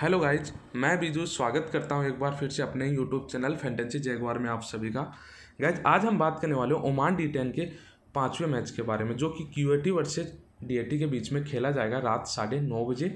hello guys मैं बीजू स्वागत करता हूँ एक बार फिर से अपने यूट्यूब चैनल फेंटेंसी जयगवार में आप सभी का गाइज आज हम बात करने वाले हैं ओमान डी टेन के पाँचवें मैच के बारे में जो कि Q A T versus D A T के बीच में खेला जाएगा रात साढ़े नौ बजे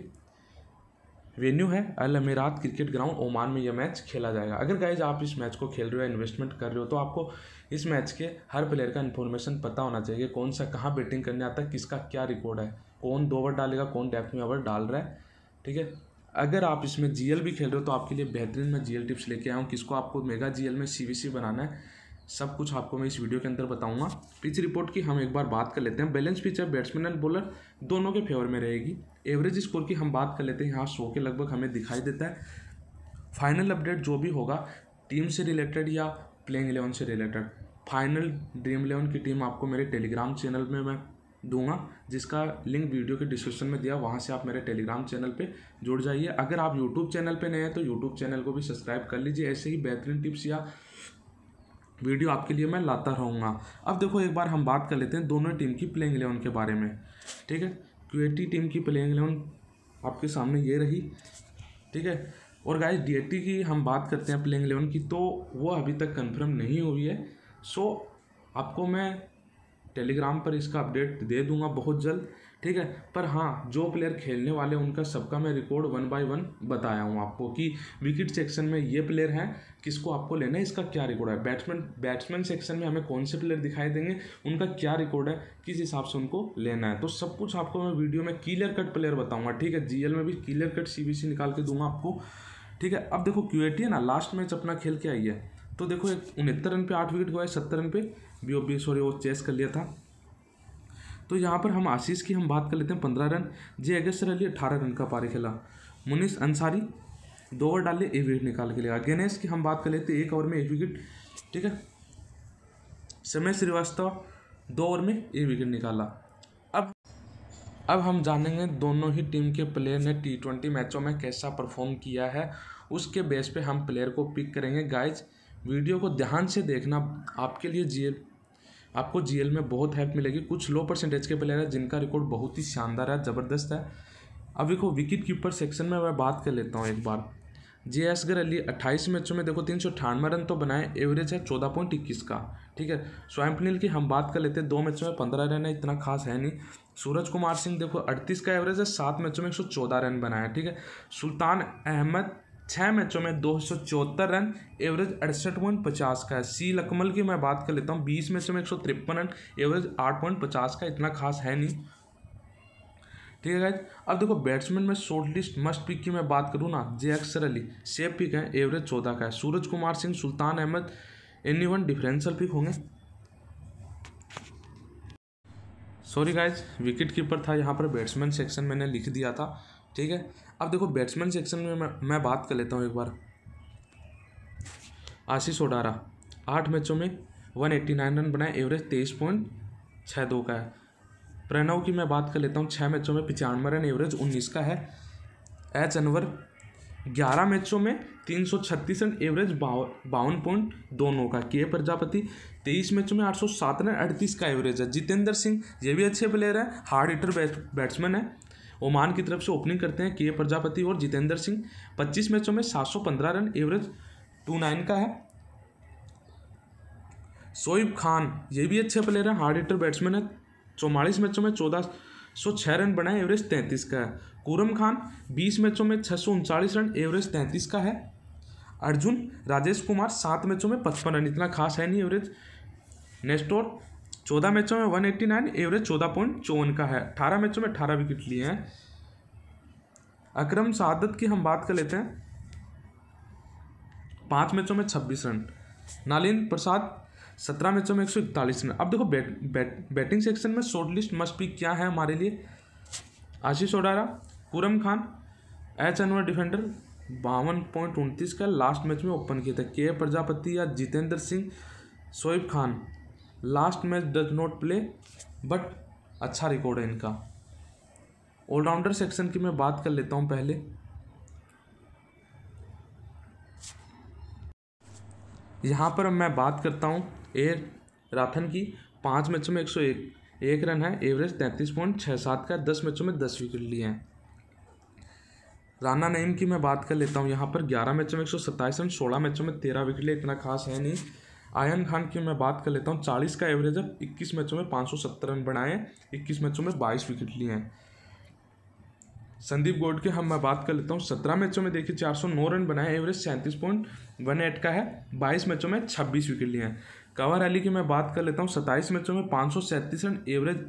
वेन्यू है अल अमीरात क्रिकेट ग्राउंड ओमान में यह मैच खेला जाएगा अगर गाइज आप इस मैच को खेल रहे हो इन्वेस्टमेंट कर रहे हो तो आपको इस मैच के हर प्लेयर का इन्फॉर्मेशन पता होना चाहिए कौन सा कहाँ बैटिंग करने आता है किसका क्या रिकॉर्ड है कौन दो ओवर डालेगा कौन डेप्थ में ओवर डाल रहा है ठीक है अगर आप इसमें जी भी खेल रहे हो तो आपके लिए बेहतरीन मैं जी टिप्स लेके आया हूँ किसको आपको मेगा जी में सी बनाना है सब कुछ आपको मैं इस वीडियो के अंदर बताऊंगा पिच रिपोर्ट की हम एक बार बात कर लेते हैं बैलेंस पिच है बैट्समैन एंड बॉलर दोनों के फेवर में रहेगी एवरेज स्कोर की हम बात कर लेते हैं यहाँ सौ के लगभग हमें दिखाई देता है फाइनल अपडेट जो भी होगा टीम से रिलेटेड या प्लेइंग एलेवन से रिलेटेड फाइनल ड्रीम इलेवन की टीम आपको मेरे टेलीग्राम चैनल में मैं दूंगा जिसका लिंक वीडियो के डिस्क्रिप्शन में दिया वहाँ से आप मेरे टेलीग्राम चैनल पे जुड़ जाइए अगर आप यूट्यूब चैनल पे नए हैं तो यूट्यूब चैनल को भी सब्सक्राइब कर लीजिए ऐसे ही बेहतरीन टिप्स या वीडियो आपके लिए मैं लाता रहूँगा अब देखो एक बार हम बात कर लेते हैं दोनों टीम की प्लेइंग इलेवन के बारे में ठीक है क्यूएटी टीम की प्लेइंग इलेवन आपके सामने ये रही ठीक है और गाय डी की हम बात करते हैं प्लेइंग इलेवन की तो वो अभी तक कन्फर्म नहीं हुई है सो आपको मैं टेलीग्राम पर इसका अपडेट दे दूंगा बहुत जल्द ठीक है पर हाँ जो प्लेयर खेलने वाले उनका सबका मैं रिकॉर्ड वन बाय वन बताया हूँ आपको कि विकेट सेक्शन में ये प्लेयर है किसको आपको लेना है इसका क्या रिकॉर्ड है बैट्समैन बैट्समैन सेक्शन में हमें कौन से प्लेयर दिखाई देंगे उनका क्या रिकॉर्ड है किस हिसाब से उनको लेना है तो सब कुछ आपको मैं वीडियो में क्लियर कट प्लेयर बताऊँगा ठीक है जी में भी क्लियर कट सी निकाल के दूंगा आपको ठीक है अब देखो क्यूएटी है ना लास्ट मैच अपना खेल के आई है तो देखो एक उनहत्तर रन पे आठ विकेट गवाए सत्तर रन पे बी ओ बी सॉरी वो चेस कर लिया था तो यहाँ पर हम आशीष की हम बात कर लेते हैं पंद्रह रन जे अगस्तर अली अठारह रन का पारी खेला मुनीस अंसारी दो ओवर डाले एक विकेट निकाल के लिया गणेश की हम बात कर लेते हैं एक ओवर में एक विकेट ठीक है समय श्रीवास्तव दो ओवर में एक विकेट निकाला अब अब हम जानेंगे दोनों ही टीम के प्लेयर ने टी ट्वेंटी मैचों में कैसा परफॉर्म किया है उसके बेस पे हम प्लेयर को पिक करेंगे गाइज वीडियो को ध्यान से देखना आपके लिए जी आपको जी में बहुत हेल्प मिलेगी कुछ लो परसेंटेज के प्लेयर हैं जिनका रिकॉर्ड बहुत ही शानदार है ज़बरदस्त है अब देखो विकेट कीपर सेक्शन में मैं बात कर लेता हूँ एक बार जे असगर अली अट्ठाईस मैचों में देखो तीन सौ अठानवे रन तो बनाए एवरेज है चौदह पॉइंट इक्कीस का ठीक है स्वयंपनील की हम बात कर लेते हैं दो मैचों में पंद्रह रन है इतना खास है नहीं सूरज कुमार सिंह देखो अड़तीस का एवरेज है सात मैचों में एक सौ चौदह रन बनाया ठीक है सुल्तान अहमद छः मैचों में दो सौ चौहत्तर रन एवरेज अड़सठ पॉइंट पचास का है सी लकमल की मैं बात कर लेता हूँ बीस मैचों में एक सौ तिरपन रन एवरेज आठ पॉइंट पचास का इतना खास है नहीं ठीक है गाइज अब देखो बैट्समैन में शॉर्ट लिस्ट मस्ट पिक की मैं बात करूँ ना जे अक्सर अली सेफ पिक है एवरेज चौदह का है Suraj Kumar Singh Sultan Ahmed any one differential pick होंगे सॉरी गाइज विकेट कीपर था यहाँ पर बैट्समैन सेक्शन मैंने लिख दिया था ठीक है अब देखो बैट्समैन सेक्शन में मैं मैं बात कर लेता हूँ एक बार आशीष ओडारा आठ मैचों में वन एट्टी नाइन रन बनाए एवरेज तेईस पॉइंट छः दो का है प्रणव की मैं बात कर लेता हूँ छः मैचों में पचानवे रन एवरेज उन्नीस का है एच अनवर ग्यारह मैचों में तीन सौ छत्तीस रन एवरेज बावन पॉइंट दो नौ का के प्रजापति तेईस मैचों में आठ सौ सात रन अड़तीस का एवरेज है जितेंद्र सिंह ये भी अच्छे प्लेयर है हार्ड हिटर बैट्समैन है ओमान की तरफ से ओपनिंग करते हैं के प्रजापति और जितेंद्र सिंह पच्चीस मैचों में सात सौ पंद्रह रन एवरेज टू नाइन का है शोइब खान ये भी अच्छे प्लेयर हैं हार्ड हिटर बैट्समैन है चौवालीस मैचों में चौदह सौ छः रन बनाए एवरेज तैंतीस का है कुरम खान बीस मैचों में छः सौ उनचालीस रन एवरेज तैंतीस का है अर्जुन राजेश कुमार सात मैचों में पचपन रन इतना खास है नहीं एवरेज नेस्टोर चौदह मैचों में वन एट्टी नाइन एवरेज चौदह पॉइंट चौवन का है अठारह मैचों में अठारह विकेट लिए हैं अक्रम सादत की हम बात कर लेते हैं पाँच मैचों में छब्बीस रन नालिन प्रसाद सत्रह मैचों में एक सौ इकतालीस रन अब देखो बैट बैट बैटिंग सेक्शन में शॉर्ट लिस्ट मस्ट पिक क्या है हमारे लिए आशीष ओडारा पूरम खान एच अनवर डिफेंडर बावन पॉइंट उनतीस का लास्ट मैच में ओपन किया था के प्रजापति या Jitender Singh Shoaib Khan last match does not play but अच्छा रिकॉर्ड है इनका ऑलराउंडर सेक्शन की मैं बात कर लेता हूँ पहले यहाँ पर मैं बात करता हूँ ए राथन की पाँच मैचों में एक सौ एक एक रन है एवरेज तैंतीस पॉइंट छः सात का दस मैचों में दस विकेट लिए हैं राना नईम की मैं बात कर लेता हूँ यहाँ पर ग्यारह मैचों में एक सौ सत्ताईस रन सोलह मैचों में तेरह विकेट लिए इतना खास है नहीं आयन खान की मैं बात कर लेता हूँ चालीस का एवरेज है इक्कीस मैचों में पाँच सौ सत्तर रन बनाए हैं इक्कीस मैचों में बाईस विकेट लिए हैं संदीप गोड के हम मैं बात कर लेता हूँ सत्रह मैचों में देखिए चार सौ नौ रन बनाए एवरेज सैंतीस पॉइंट वन एट का है बाईस मैचों में छब्बीस विकेट लिए हैं कवर अली की मैं बात कर लेता हूँ सत्ताईस मैचों में पाँच सौ सैंतीस रन एवरेज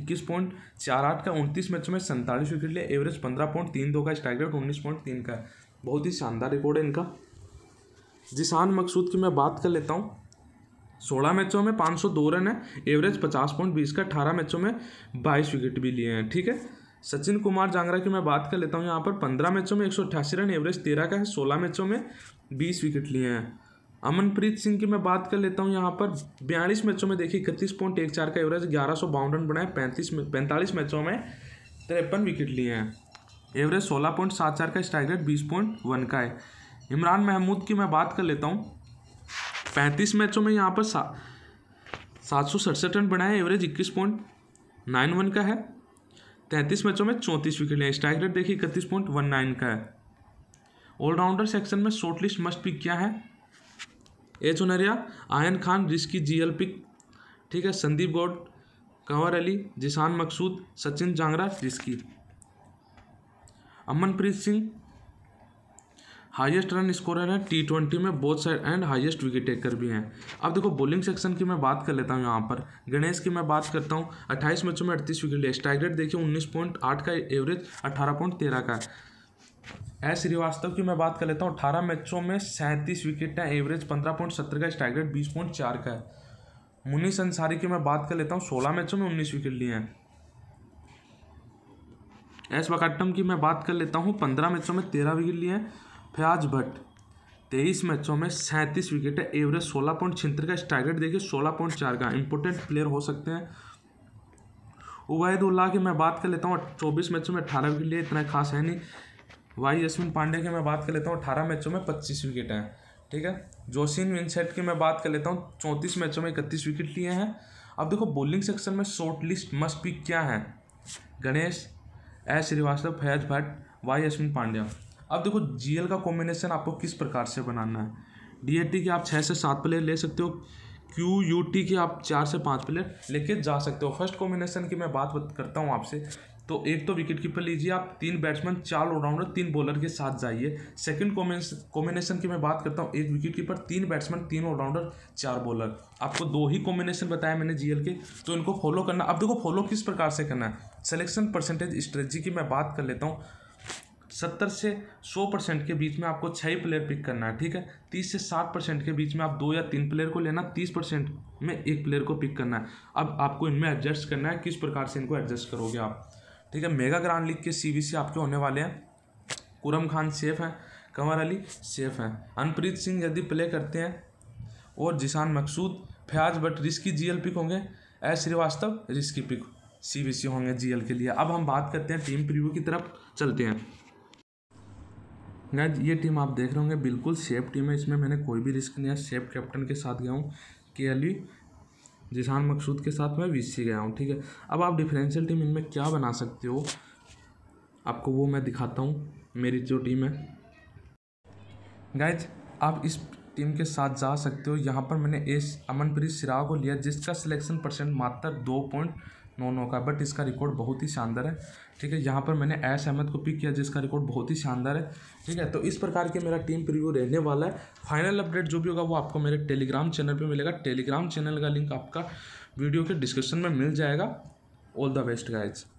इक्कीस पॉइंट चार आठ का उनतीस मैचों में सैंतालीस विकेट लिए एवरेज पंद्रह पॉइंट तीन दो का स्ट्राइक रेट उन्नीस पॉइंट तीन का है बहुत ही शानदार रिकॉर्ड है इनका जिसान मकसूद की मैं बात कर लेता हूँ सोलह मैचों में पाँच सौ दो रन है एवरेज पचास पॉइंट बीस का अठारह मैचों में बाईस विकेट भी लिए हैं ठीक है सचिन कुमार जांगरा की मैं बात कर लेता हूँ यहाँ पर पंद्रह मैचों में एक सौ अट्ठासी रन एवरेज तेरह का है सोलह मैचों में बीस विकेट लिए हैं अमनप्रीत सिंह की मैं बात कर लेता हूँ यहाँ पर बयालीस मैचों में देखिए इकतीस पॉइंट एक चार का एवरेज ग्यारह सौ बावन रन बनाए पैंतीस पैंतालीस मैचों में तिरपन विकेट लिए हैं एवरेज सोलह पॉइंट सात चार का स्ट्राइक रेट बीस पॉइंट वन का है इमरान महमूद की मैं बात कर लेता हूँ पैंतीस मैचों में यहाँ पर सा सात सौ सड़सठ रन बनाए एवरेज इक्कीस पॉइंट नाइन वन का है तैंतीस मैचों में चौंतीस विकेट लिया स्ट्राइक रेट देखिए इकतीस पॉइंट वन नाइन का है ऑलराउंडर सेक्शन में शॉर्ट लिस्ट मस्ट पिक क्या है एच ओनरिया Aayan Khan risky G L pick ठीक है Sandeep Gaur Kanwar Ali Zeeshan Maqsood Sachin Jangra risky Amanpreet Singh highest run scorer है टी ट्वेंटी में both side and highest wicket taker भी हैं अब देखो बॉलिंग सेक्शन की मैं बात कर लेता हूँ यहाँ पर गणेश की मैं बात करता हूँ अट्ठाईस मैचों में अड़तीस विकेट लिए स्ट्राइक रेट देखिए उन्नीस पॉइंट आठ का एवरेज अठारह पॉइंट तेरह का एस श्रीवास्तव की मैं बात कर लेता हूँ अठारह मैचों में सैंतीस विकेट है एवरेज पंद्रह पॉइंट सत्तर का स्ट्राइक रेट बीस पॉइंट चार का है मुनीष अंसारी की मैं बात कर लेता हूँ सोलह मैचों में उन्नीस विकेट लिए हैं एस वकाटम की मैं बात कर लेता हूँ पंद्रह मैचों में तेरह विकेट लिए हैं फयाज भट्ट तेईस मैचों में सैंतीस विकेट है एवरेज सोलह पॉइंट छिंत्र का स्ट्राइक देखिए सोलह पॉइंट चार का इंपोर्टेंट प्लेयर हो सकते हैं उवैद उल्लाह की मैं बात कर लेता हूँ चौबीस मैचों में अठारह विकेट लिए इतना खास है नहीं वाई यशविन पांडे की मैं बात कर लेता हूँ अठारह मैचों में पच्चीस विकेट हैं ठीक है जोसिन विंसेट की मैं बात कर लेता हूँ चौंतीस मैचों में इकतीस विकेट लिए हैं अब देखो बॉलिंग सेक्शन में शॉर्ट लिस्ट मस्ट पिक क्या है गणेश एस श्रीवास्तव फैज भट्ट वाई अश्विन पांड्या अब देखो जीएल का कॉम्बिनेशन आपको किस प्रकार से बनाना है डीएटी के आप छः से सात प्लेयर ले सकते हो क्यू यू टी के आप चार से पाँच प्लेयर लेके जा सकते हो फर्स्ट कॉम्बिनेशन की मैं बात करता हूँ आपसे तो एक तो विकेट कीपर लीजिए आप तीन बैट्समैन चार ऑलराउंडर तीन बॉलर के साथ जाइए सेकंड कॉम्बिनेशन की मैं बात करता हूँ एक विकेट कीपर तीन बैट्समैन तीन ऑलराउंडर चार बॉलर आपको दो ही कॉम्बिनेशन बताया मैंने जीएल के तो इनको फॉलो करना अब देखो फॉलो किस प्रकार से करना है सिलेक्शन परसेंटेज स्ट्रेटजी की मैं बात कर लेता हूँ सत्तर से सौ परसेंट के बीच में आपको छः प्लेयर पिक करना है ठीक है तीस से साठ परसेंट के बीच में आप दो या तीन प्लेयर को लेना तीस परसेंट में एक प्लेयर को पिक करना है अब आपको इनमें एडजस्ट करना है किस प्रकार से इनको एडजस्ट करोगे आप ठीक है मेगा ग्रांड लीग के सी आपके होने वाले हैं कुरम खान सेफ हैं कंवर अली सेफ हैं अनप्रीत सिंह यदि प्ले करते हैं और Zeeshan Maqsood Fayyaz Butt risky G pick होंगे ए श्रीवास्तव रिस्की पिक सी होंगे जीएल के लिए अब हम बात करते हैं टीम प्रीव्यू की तरफ चलते हैं गैज ये टीम आप देख रहे होंगे बिल्कुल सेफ टीम है इसमें मैंने कोई भी रिस्क नहीं है सेफ कैप्टन के साथ गया हूँ के अली जिसान मकसूद के साथ मैं वीसी गया हूँ ठीक है अब आप डिफरेंशियल टीम इनमें क्या बना सकते हो आपको वो मैं दिखाता हूँ मेरी जो टीम है गैज आप इस टीम के साथ जा सकते हो यहाँ पर मैंने एस अमनप्रीत सिराव को लिया जिसका सिलेक्शन परसेंट मात्र दो पॉइंट नो नो का बट इसका रिकॉर्ड बहुत ही शानदार है ठीक है यहाँ पर मैंने एस अहमद को पिक किया जिसका रिकॉर्ड बहुत ही शानदार है ठीक है तो इस प्रकार के मेरा टीम प्रीव्यू रहने वाला है फाइनल अपडेट जो भी होगा वो आपको मेरे टेलीग्राम चैनल पर मिलेगा टेलीग्राम चैनल का लिंक आपका वीडियो के डिस्क्रिप्शन में मिल जाएगा ऑल द बेस्ट गाइड्स